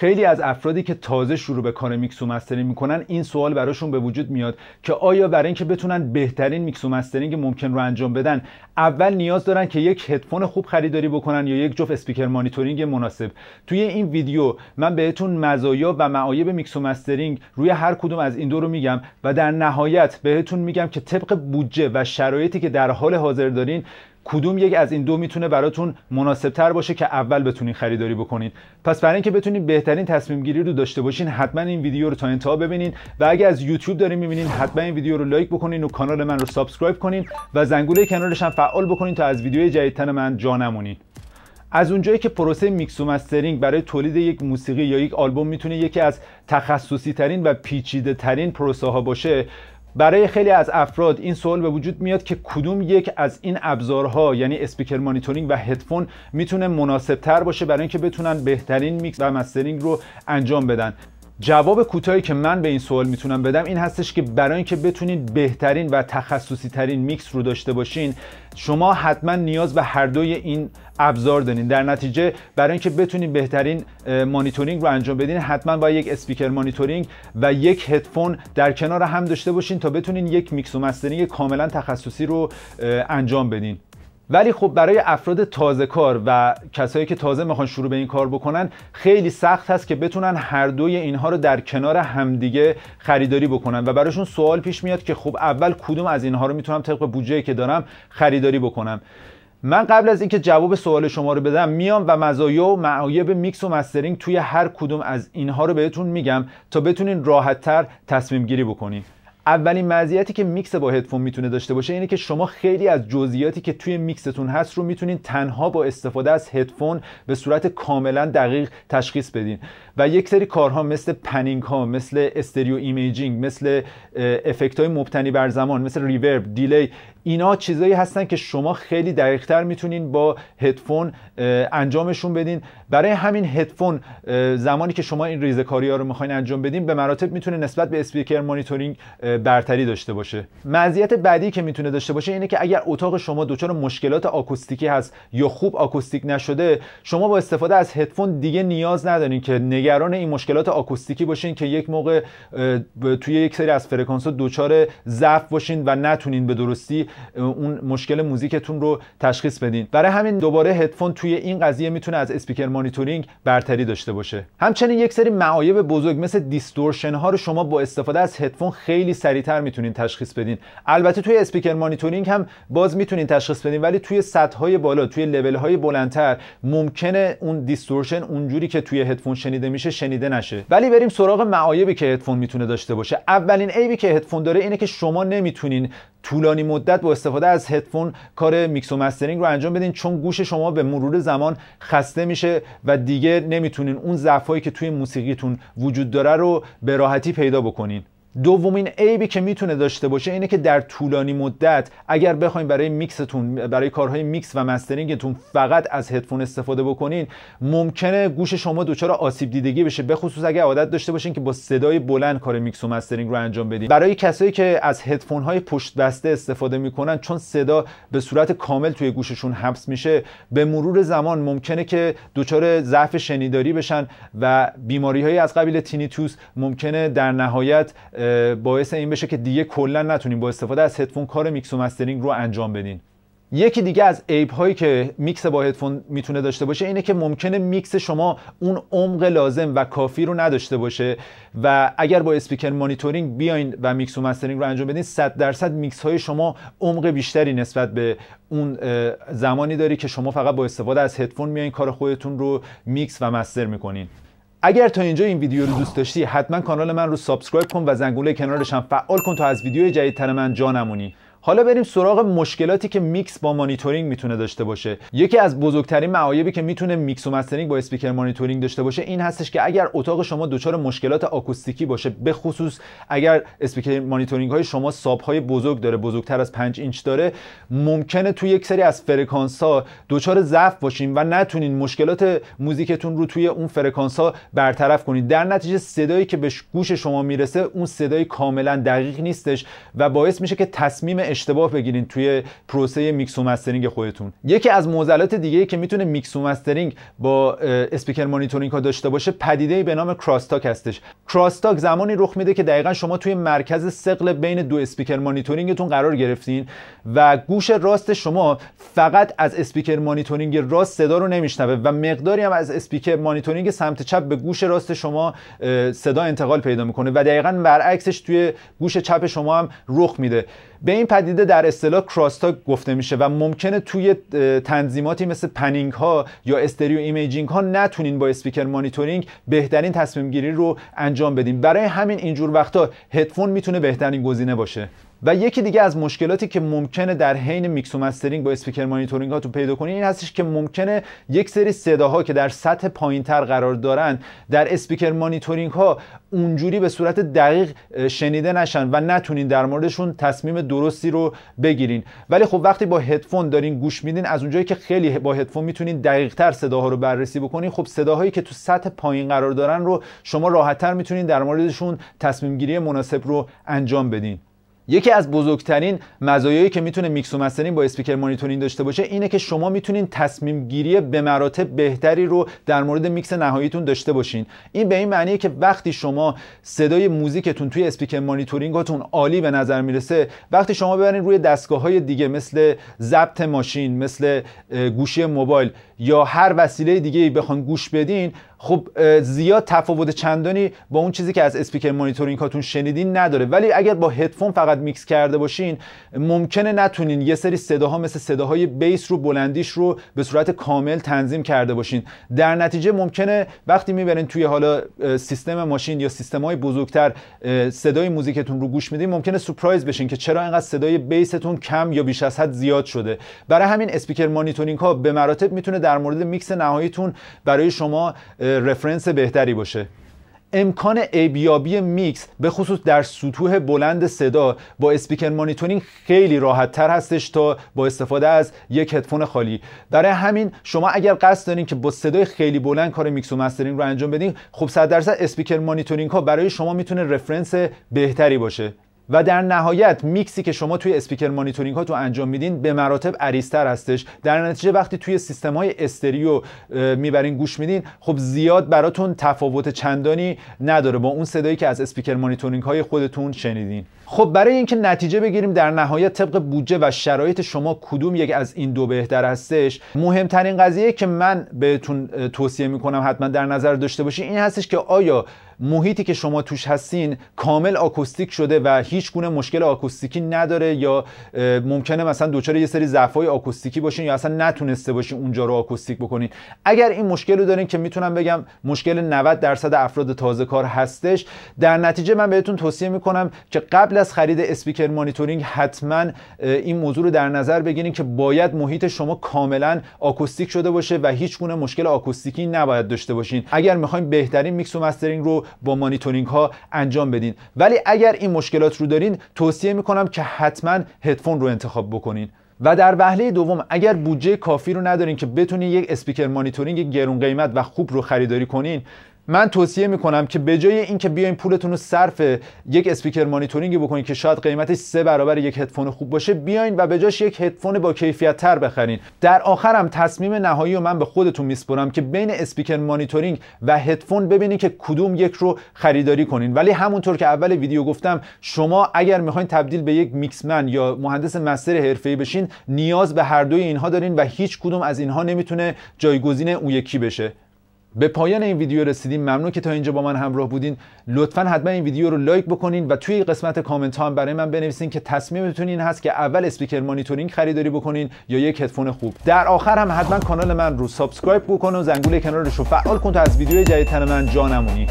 خیلی از افرادی که تازه شروع به کار میکس و مسترینگ میکنن این سوال براشون به وجود میاد که آیا برای اینکه بتونن بهترین میکس و مسترینگ ممکن رو انجام بدن اول نیاز دارن که یک هدفون خوب خریداری بکنن یا یک جفت اسپیکر مانیتورینگ مناسب توی این ویدیو من بهتون مزایا و معایب میکس و مسترینگ روی هر کدوم از این دو رو میگم و در نهایت بهتون میگم که طبق بودجه و شرایطی که در حال حاضر دارین کدوم یک از این دو میتونه براتون تر باشه که اول بتونین خریداری بکنین پس برای اینکه بتونید بهترین تصمیم گیری رو داشته باشین حتما این ویدیو رو تا انتها ببینین و اگه از یوتیوب دارین میبینین حتما این ویدیو رو لایک بکنین و کانال من رو سابسکرایب کنین و زنگوله کنارش هم فعال بکنین تا از ویدیوهای جدیدتر من جا نمونین از اونجایی که پروسه میکس و مسترینگ برای تولید یک موسیقی یا یک آلبوم میتونه یکی از تخصصی ترین و پیچیده ترین پروسه ها باشه برای خیلی از افراد این سوال به وجود میاد که کدوم یک از این ابزارها یعنی اسپیکر مانیتورینگ و هدفون میتونه مناسب تر باشه برای اینکه بتونن بهترین میکس و مسترینگ رو انجام بدن جواب کوتاهی که من به این سوال میتونم بدم این هستش که برای اینکه بتونید بهترین و تخصصی ترین میکس رو داشته باشین شما حتما نیاز به هر دوی این ابزار دارین در نتیجه برای اینکه بتونید بهترین مانیتورینگ رو انجام بدین حتما با یک اسپیکر مانیتورینگ و یک هدفون در کنار هم داشته باشین تا بتونین یک میکس و مسترینگ کاملا تخصصی رو انجام بدین ولی خب برای افراد تازه کار و کسایی که تازه میخوان شروع به این کار بکنن خیلی سخت هست که بتونن هر دوی اینها رو در کنار همدیگه خریداری بکنن و براشون سوال پیش میاد که خب اول کدوم از اینها رو میتونم طبق بودجه که دارم خریداری بکنم من قبل از اینکه جواب سوال شما رو بدم میام و مزایا و معایب میکس و مسترینگ توی هر کدوم از اینها رو بهتون میگم تا بتونین راحتتر تصمیم گیری بکنین اولین مزیتی که میکس با هدفون میتونه داشته باشه اینه که شما خیلی از جزئیاتی که توی میکستون هست رو میتونین تنها با استفاده از هدفون به صورت کاملا دقیق تشخیص بدین و یک سری کارها مثل پنینگ ها مثل استریو ایمیجینگ مثل افکت های مبتنی بر زمان مثل ریورب دیلی اینا چیزایی هستن که شما خیلی دقیقتر میتونین با هدفون انجامشون بدین برای همین هدفون زمانی که شما این ریزه ها رو میخواین انجام بدین به مراتب میتونه نسبت به اسپیکر مانیتورینگ برتری داشته باشه مزیت بعدی که میتونه داشته باشه اینه که اگر اتاق شما دچار مشکلات آکوستیکی هست یا خوب آکوستیک نشده شما با استفاده از هدفون دیگه نیاز ندارین که نگران این مشکلات آکوستیکی باشین که یک موقع توی یک سری از فرکانس ها دچار ضعف باشین و نتونین به درستی اون مشکل موزیکتون رو تشخیص بدین برای همین دوباره هدفون توی این قضیه میتونه از اسپیکر مانیتورینگ برتری داشته باشه همچنین یک سری معایب بزرگ مثل دیستورشن ها رو شما با استفاده از هدفون خیلی سریعتر میتونین تشخیص بدین البته توی اسپیکر مانیتورینگ هم باز میتونین تشخیص بدین ولی توی سطح های بالا توی لول های بلندتر ممکنه اون دیستورشن اونجوری که توی هدفون شنیده میشه شنیده نشه ولی بریم سراغ معایبی که هدفون میتونه داشته باشه اولین عیبی که هدفون داره اینه که شما نمیتونین طولانی مدت با استفاده از هدفون کار میکس و مسترینگ رو انجام بدین چون گوش شما به مرور زمان خسته میشه و دیگه نمیتونین اون ضعفایی که توی موسیقیتون وجود داره رو به راحتی پیدا بکنین دومین عیبی که میتونه داشته باشه اینه که در طولانی مدت اگر بخوایم برای میکستون برای کارهای میکس و مسترینگتون فقط از هدفون استفاده بکنین ممکنه گوش شما دچار آسیب دیدگی بشه بخصوص اگر عادت داشته باشین که با صدای بلند کار میکس و مسترینگ رو انجام بدین برای کسایی که از هدفون های پشت بسته استفاده میکنن چون صدا به صورت کامل توی گوششون حبس میشه به مرور زمان ممکنه که دچار ضعف شنیداری بشن و بیماری از قبیل تینیتوس ممکنه در نهایت باعث این بشه که دیگه کلا نتونین با استفاده از هدفون کار میکس و مسترینگ رو انجام بدین یکی دیگه از عیب هایی که میکس با هدفون میتونه داشته باشه اینه که ممکنه میکس شما اون عمق لازم و کافی رو نداشته باشه و اگر با اسپیکر مانیتورینگ بیاین و میکس و مسترینگ رو انجام بدین 100 درصد میکس های شما عمق بیشتری نسبت به اون زمانی داری که شما فقط با استفاده از هدفون میایین کار خودتون رو میکس و مستر میکنین اگر تا اینجا این ویدیو رو دوست داشتی حتما کانال من رو سابسکرایب کن و زنگوله کنارش فعال کن تا از ویدیو جدیدتر من جا نمونی حالا بریم سراغ مشکلاتی که میکس با مانیتورینگ میتونه داشته باشه یکی از بزرگترین معایبی که میتونه میکس و مسترینگ با اسپیکر مانیتورینگ داشته باشه این هستش که اگر اتاق شما دچار مشکلات آکوستیکی باشه به خصوص اگر اسپیکر مانیتورینگ های شما ساب های بزرگ داره بزرگتر از 5 اینچ داره ممکنه توی یک سری از فرکانس ها دچار ضعف باشین و نتونین مشکلات موزیکتون رو توی اون فرکانس ها برطرف کنید در نتیجه صدایی که به گوش شما میرسه اون صدای کاملا دقیق نیستش و باعث میشه که تصمیم اشتباه بگیرین توی پروسه میکس و مسترینگ خودتون یکی از معضلات دیگه که میتونه میکس و مسترینگ با اسپیکر مانیتورینگ ها داشته باشه پدیده به نام کراس تاک هستش کراس تاک زمانی رخ میده که دقیقا شما توی مرکز سقل بین دو اسپیکر مانیتورینگتون قرار گرفتین و گوش راست شما فقط از اسپیکر مانیتورینگ راست صدا رو نمیشنوه و مقداری هم از اسپیکر مانیتورینگ سمت چپ به گوش راست شما صدا انتقال پیدا میکنه و دقیقا برعکسش توی گوش چپ شما هم رخ میده به این پدیده در اصطلاح کراستا گفته میشه و ممکنه توی تنظیماتی مثل پنینگ ها یا استریو ایمیجینگ ها نتونین با اسپیکر مانیتورینگ بهترین تصمیم گیری رو انجام بدین برای همین اینجور وقتا هدفون میتونه بهترین گزینه باشه و یکی دیگه از مشکلاتی که ممکنه در حین میکس و مسترینگ با اسپیکر مانیتورینگ هاتون پیدا کنید این هستش که ممکنه یک سری صداها که در سطح تر قرار دارن در اسپیکر مانیتورینگ ها اونجوری به صورت دقیق شنیده نشن و نتونین در موردشون تصمیم درستی رو بگیرین ولی خب وقتی با هدفون دارین گوش میدین از اونجایی که خیلی با هدفون میتونین دقیق تر صداها رو بررسی بکنین خب صداهایی که تو سطح پایین قرار دارن رو شما راحتتر میتونین در موردشون تصمیم گیری مناسب رو انجام بدین یکی از بزرگترین مزایایی که میتونه میکس و با اسپیکر مانیتورینگ داشته باشه اینه که شما میتونین تصمیم گیری به مراتب بهتری رو در مورد میکس نهاییتون داشته باشین این به این معنیه که وقتی شما صدای موزیکتون توی اسپیکر مانیتورینگاتون عالی به نظر میرسه وقتی شما ببرین روی دستگاه های دیگه مثل ضبط ماشین مثل گوشی موبایل یا هر وسیله دیگه ای بخوان گوش بدین خب زیاد تفاوت چندانی با اون چیزی که از اسپیکر مانیتورینگ هاتون شنیدین نداره ولی اگر با هدفون فقط میکس کرده باشین ممکنه نتونین یه سری صداها مثل صداهای بیس رو بلندیش رو به صورت کامل تنظیم کرده باشین در نتیجه ممکنه وقتی میبرین توی حالا سیستم ماشین یا سیستم های بزرگتر صدای موزیکتون رو گوش میدین ممکنه سورپرایز بشین که چرا اینقدر صدای بیستون کم یا بیش از حد زیاد شده برای همین اسپیکر مانیتورینگ ها به مراتب میتونه در مورد میکس نهاییتون برای شما رفرنس بهتری باشه امکان ایبیابی میکس به خصوص در سطوح بلند صدا با اسپیکر مانیتورینگ خیلی راحت تر هستش تا با استفاده از یک هدفون خالی برای همین شما اگر قصد دارین که با صدای خیلی بلند کار میکس و مسترینگ رو انجام بدین خب صد درصد اسپیکر مانیتورینگ ها برای شما میتونه رفرنس بهتری باشه و در نهایت میکسی که شما توی اسپیکر مانیتورینگ ها تو انجام میدین به مراتب عریضتر هستش در نتیجه وقتی توی سیستم های استریو میبرین گوش میدین خب زیاد براتون تفاوت چندانی نداره با اون صدایی که از اسپیکر مانیتورینگ های خودتون شنیدین خب برای اینکه نتیجه بگیریم در نهایت طبق بودجه و شرایط شما کدوم یک از این دو بهتر هستش مهمترین قضیه که من بهتون توصیه میکنم حتما در نظر داشته باشی این هستش که آیا محیطی که شما توش هستین کامل آکوستیک شده و هیچ گونه مشکل آکوستیکی نداره یا ممکنه مثلا دچار یه سری ضعف‌های آکوستیکی باشین یا اصلا نتونسته باشین اونجا رو آکوستیک بکنین اگر این مشکل رو دارین که میتونم بگم مشکل 90 درصد افراد تازه کار هستش در نتیجه من بهتون توصیه میکنم که قبل از خرید اسپیکر مانیتورینگ حتما این موضوع رو در نظر بگیرین که باید محیط شما کاملا آکوستیک شده باشه و هیچ گونه مشکل آکوستیکی نباید داشته باشین اگر میخواین بهترین میکس و مسترینگ رو با مانیتورینگ ها انجام بدین ولی اگر این مشکلات رو دارین توصیه میکنم که حتما هدفون رو انتخاب بکنین و در وهله دوم اگر بودجه کافی رو ندارین که بتونین یک اسپیکر مانیتورینگ گرون قیمت و خوب رو خریداری کنین من توصیه میکنم که به جای اینکه بیاین پولتون رو صرف یک اسپیکر مانیتورینگی بکنید که شاید قیمتش سه برابر یک هدفون خوب باشه بیاین و به جاش یک هدفون با کیفیت تر بخرین در آخرم تصمیم نهایی رو من به خودتون میسپرم که بین اسپیکر مانیتورینگ و هدفون ببینید که کدوم یک رو خریداری کنین ولی همونطور که اول ویدیو گفتم شما اگر میخواین تبدیل به یک میکسمن یا مهندس مستر حرفه‌ای بشین نیاز به هر دوی اینها دارین و هیچ کدوم از اینها نمیتونه جایگزین اون یکی بشه به پایان این ویدیو رسیدیم ممنون که تا اینجا با من همراه بودین لطفا حتما این ویدیو رو لایک بکنین و توی قسمت کامنت ها هم برای من بنویسین که تصمیمتون این هست که اول اسپیکر مانیتورینگ خریداری بکنین یا یک هدفون خوب در آخر هم حتما کانال من رو سابسکرایب بکن و زنگوله کنارش رو فعال کن تا از ویدیو جدیدتر من جا نمونی